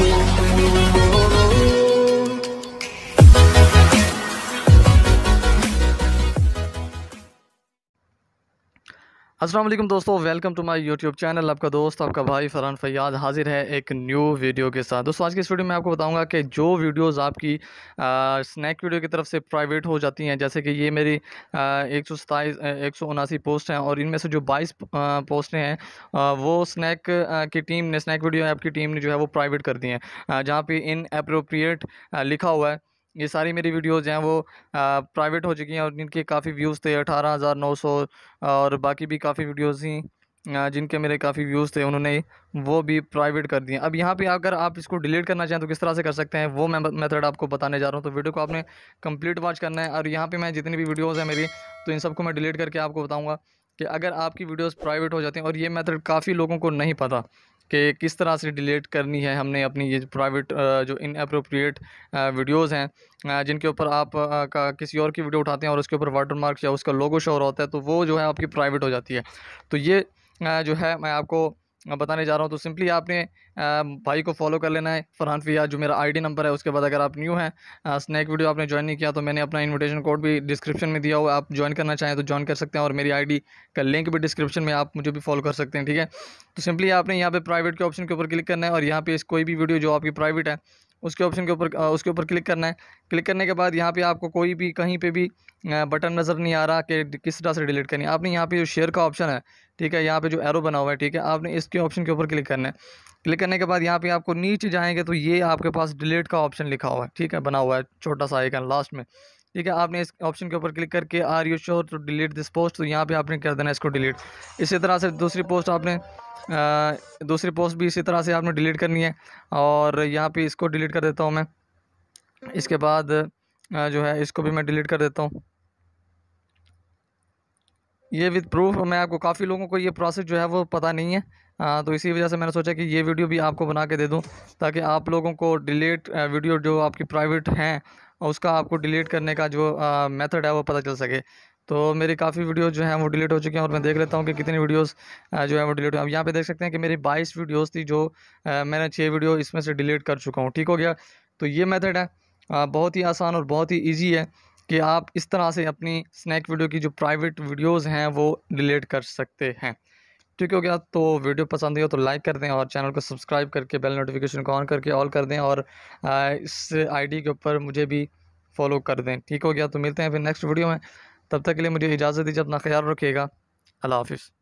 Música असलम दोस्तों welcome to my YouTube channel आपका दोस्त आपका भाई फरहान फैयाद हाजिर है एक न्यू वीडियो के साथ दोस्तों आज की इस वीडियो में आपको बताऊंगा कि जो वीडियोस आपकी आ, स्नैक वीडियो की तरफ से प्राइवेट हो जाती हैं जैसे कि ये मेरी एक सौ सताईस एक सौ उनासी पोस्ट हैं और इनमें से जो बाईस पोस्टें हैं वो स्नैक की टीम ने स्नैक वीडियो ऐप की टीम ने जो है वो प्राइवेट कर दी हैं जहाँ पर इन अप्रोप्रिएट लिखा हुआ है ये सारी मेरी वीडियोज़ हैं वो प्राइवेट हो चुकी हैं और इनके काफ़ी व्यूज़ थे अठारह हज़ार नौ सौ और बाकी भी काफ़ी वीडियोज़ थी जिनके मेरे काफ़ी व्यूज़ थे उन्होंने वो भी प्राइवेट कर दिए अब यहाँ पे अगर आप इसको डिलीट करना चाहें तो किस तरह से कर सकते हैं वो मैं मेथड आपको बताने जा रहा हूँ तो वीडियो को आपने कंप्लीट वॉच करना है और यहाँ पे मैं जितनी भी वीडियोस हैं मेरी तो इन सबको मैं डिलीट करके आपको बताऊँगा कि अगर आपकी वीडियोज़ प्राइवेट हो जाती हैं और ये मैथड काफ़ी लोगों को नहीं पता कि किस तरह से डिलीट करनी है हमने अपनी ये प्राइवेट जो इन अप्रोप्रिएट वीडियोज़ हैं जिनके ऊपर आप का किसी और की वीडियो उठाते हैं और उसके ऊपर वाटर मार्क या उसका लोगो शोर होता है तो वो जो है आपकी प्राइवेट हो जाती है तो ये जो है मैं आपको बताने जा रहा हूँ तो सिंपली आपने भाई को फॉलो कर लेना है फरहान फिया जो मेरा आईडी नंबर है उसके बाद अगर आप न्यू हैं स्नैक वीडियो आपने ज्वाइन नहीं किया तो मैंने अपना इनविटेशन कोड भी डिस्क्रिप्शन में दिया हुआ आप ज्वाइन करना चाहें तो ज्वाइन कर सकते हैं और मेरी आईडी का लिंक भी डिस्क्रिप्शन में आप मुझे भी फॉलो कर सकते हैं ठीक है तो सिंपली आपने यहाँ पर प्राइवेट के ऑप्शन के ऊपर क्लिक करना है और यहाँ पर कोई भी वीडियो जो आपकी प्राइवेट है उसके ऑप्शन के ऊपर उसके ऊपर क्लिक करना है क्लिक करने के बाद यहाँ पे आपको कोई भी कहीं पे भी बटन नज़र नहीं आ रहा कि किस तरह से डिलीट करनी है आपने यहाँ पे जो शेयर का ऑप्शन है ठीक है यहाँ पे जो एरो बना हुआ है ठीक है आपने इसके ऑप्शन के ऊपर क्लिक करना है क्लिक करने के बाद यहाँ पे आपको नीचे जाएंगे तो ये आपके पास डिलीट का ऑप्शन लिखा हुआ है ठीक है बना हुआ है छोटा सा आइकन लास्ट में ठीक है आपने इस ऑप्शन के ऊपर क्लिक करके are you sure to delete this post तो यहाँ पे आपने कर देना है इसको डिलीट इसी तरह से दूसरी पोस्ट आपने आ, दूसरी पोस्ट भी इसी तरह से आपने डिलीट करनी है और यहाँ पे इसको डिलीट कर देता हूँ मैं इसके बाद जो है इसको भी मैं डिलीट कर देता हूँ ये विद प्रूफ मैं आपको काफ़ी लोगों को ये प्रोसेस जो है वो पता नहीं है आ, तो इसी वजह से मैंने सोचा कि ये वीडियो भी आपको बना के दे दूँ ताकि आप लोगों को डिलीट वीडियो जो आपकी प्राइवेट हैं उसका आपको डिलीट करने का जो मेथड है वो पता चल सके तो मेरी काफ़ी वीडियो जो हैं वो डिलीट हो चुकी हैं और मैं देख लेता हूँ कि कितनी वीडियोस जो है वो डिलीट हुई अब यहाँ पे देख सकते हैं कि मेरी 22 वीडियोस थी जो मैंने छः वीडियो इसमें से डिलीट कर चुका हूँ ठीक हो गया तो ये मेथड है बहुत ही आसान और बहुत ही ईजी है कि आप इस तरह से अपनी स्नैक वीडियो की जो प्राइवेट वीडियोस हैं वो डिलीट कर सकते हैं ठीक हो गया तो वीडियो पसंद आई हो तो लाइक कर दें और चैनल को सब्सक्राइब करके बेल नोटिफिकेशन को ऑन करके ऑल कर दें और इस आईडी के ऊपर मुझे भी फॉलो कर दें ठीक हो गया तो मिलते हैं फिर नेक्स्ट वीडियो में तब तक के लिए मुझे इजाज़त दीजिए अपना ख्याल रखिएगा अल्लाह हाफिज़